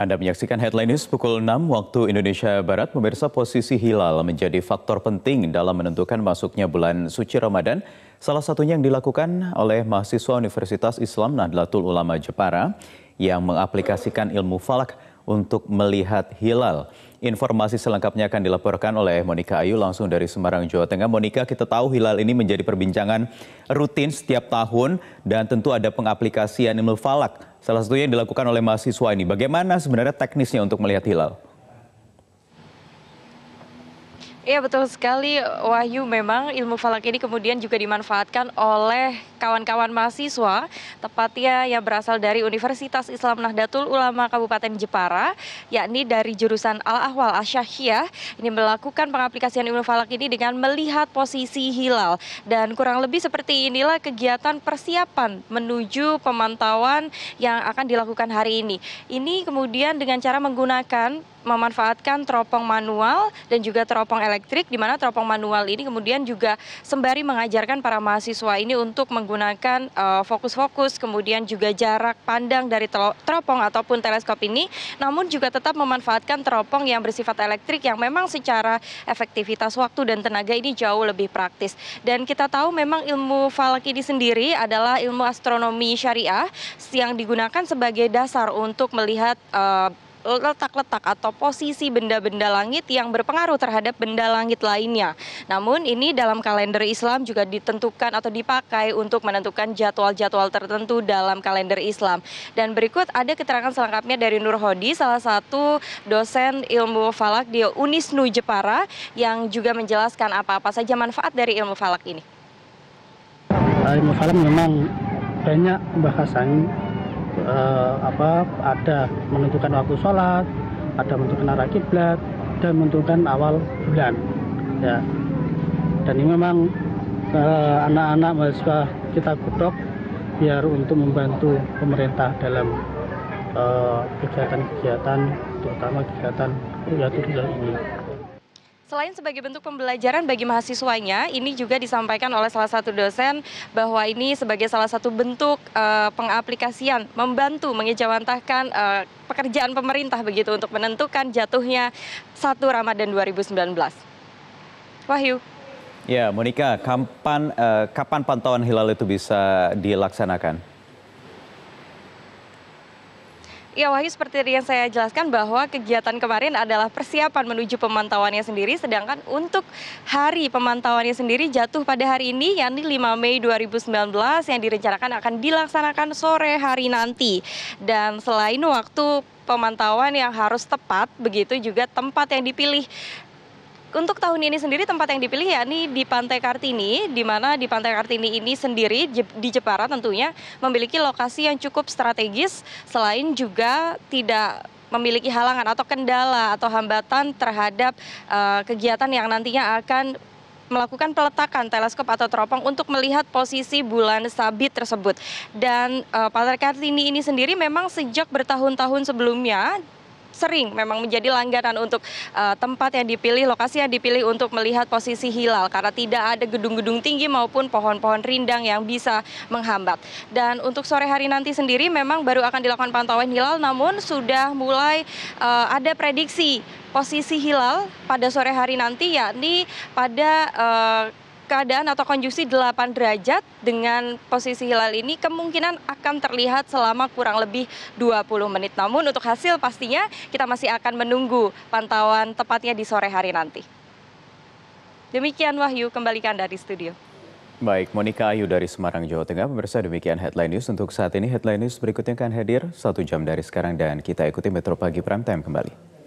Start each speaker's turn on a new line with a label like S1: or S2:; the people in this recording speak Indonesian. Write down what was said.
S1: Anda menyaksikan headline news pukul 6 waktu Indonesia Barat. Pemirsa posisi hilal menjadi faktor penting dalam menentukan masuknya bulan suci Ramadan. Salah satunya yang dilakukan oleh mahasiswa Universitas Islam Nahdlatul Ulama Jepara yang mengaplikasikan ilmu falak untuk melihat hilal. Informasi selengkapnya akan dilaporkan oleh Monika Ayu langsung dari Semarang, Jawa Tengah. Monika, kita tahu hilal ini menjadi perbincangan rutin setiap tahun dan tentu ada pengaplikasian ilmu falak Salah satunya yang dilakukan oleh mahasiswa ini. Bagaimana sebenarnya teknisnya untuk melihat hilal?
S2: Ya betul sekali Wahyu memang ilmu falak ini kemudian juga dimanfaatkan oleh kawan-kawan mahasiswa tepatnya yang berasal dari Universitas Islam Nahdlatul Ulama Kabupaten Jepara yakni dari jurusan Al-Ahwal Asyahiyah ini melakukan pengaplikasian ilmu falak ini dengan melihat posisi hilal dan kurang lebih seperti inilah kegiatan persiapan menuju pemantauan yang akan dilakukan hari ini. Ini kemudian dengan cara menggunakan memanfaatkan teropong manual dan juga teropong elektrik di mana teropong manual ini kemudian juga sembari mengajarkan para mahasiswa ini untuk menggunakan eh, fokus-fokus uh, kemudian juga jarak pandang dari teropong ataupun teleskop ini namun juga tetap memanfaatkan teropong yang bersifat elektrik yang memang secara efektivitas waktu dan tenaga ini jauh lebih praktis dan kita tahu memang ilmu falak ini sendiri adalah ilmu astronomi syariah yang digunakan sebagai dasar untuk melihat uh, Eh, letak-letak atau posisi benda-benda langit yang berpengaruh terhadap benda langit lainnya. Namun ini dalam kalender Islam juga ditentukan atau dipakai untuk menentukan jadwal-jadwal tertentu dalam kalender Islam. Dan berikut ada keterangan selengkapnya dari Nur Hodi, salah satu dosen ilmu falak di Unisnu Jepara yang juga menjelaskan apa-apa saja manfaat dari ilmu falak ini.
S1: Eh, ilmu falak memang banyak bahasan eh, apa ada menentukan waktu sholat, ada menentukan arah kiblat, dan menentukan awal bulan. Ya. Dan ini memang anak eh, anak-anak mahasiswa kita gudok biar untuk membantu pemerintah dalam kegiatan eh, kegiatan-kegiatan, terutama kegiatan ruyatul ini.
S2: Selain sebagai bentuk pembelajaran bagi mahasiswanya, ini juga disampaikan oleh salah satu dosen bahwa ini sebagai salah satu bentuk uh, pengaplikasian membantu mengejawantahkan uh, pekerjaan pemerintah begitu untuk menentukan jatuhnya satu Ramadan 2019. Wahyu.
S1: Ya, Monika, kapan uh, kapan pantauan hilal itu bisa dilaksanakan?
S2: Ya Wahyu seperti yang saya jelaskan bahwa kegiatan kemarin adalah persiapan menuju pemantauannya sendiri sedangkan untuk hari pemantauannya sendiri jatuh pada hari ini yakni 5 Mei 2019 yang direncanakan akan dilaksanakan sore hari nanti dan selain waktu pemantauan yang harus tepat begitu juga tempat yang dipilih untuk tahun ini sendiri tempat yang dipilih yakni di Pantai Kartini, di mana di Pantai Kartini ini sendiri di Jepara tentunya memiliki lokasi yang cukup strategis, selain juga tidak memiliki halangan atau kendala atau hambatan terhadap uh, kegiatan yang nantinya akan melakukan peletakan teleskop atau teropong untuk melihat posisi bulan sabit tersebut. Dan uh, Pantai Kartini ini sendiri memang sejak bertahun-tahun sebelumnya sering memang menjadi langganan untuk uh, tempat yang dipilih, lokasi yang dipilih untuk melihat posisi hilal karena tidak ada gedung-gedung tinggi maupun pohon-pohon rindang yang bisa menghambat. Dan untuk sore hari nanti sendiri memang baru akan dilakukan pantauan hilal namun sudah mulai uh, ada prediksi posisi hilal pada sore hari nanti yakni pada uh, keadaan atau konjungsi 8 derajat dengan posisi hilal ini kemungkinan akan terlihat selama kurang lebih 20 menit. Namun untuk hasil pastinya kita masih akan menunggu pantauan tepatnya di sore hari nanti. Demikian Wahyu, kembalikan dari studio.
S1: Baik, Monika Ayu dari Semarang, Jawa Tengah. Pemirsa, demikian Headline News untuk saat ini. Headline News berikutnya akan hadir satu jam dari sekarang dan kita ikuti Metro Pagi Prime Time kembali.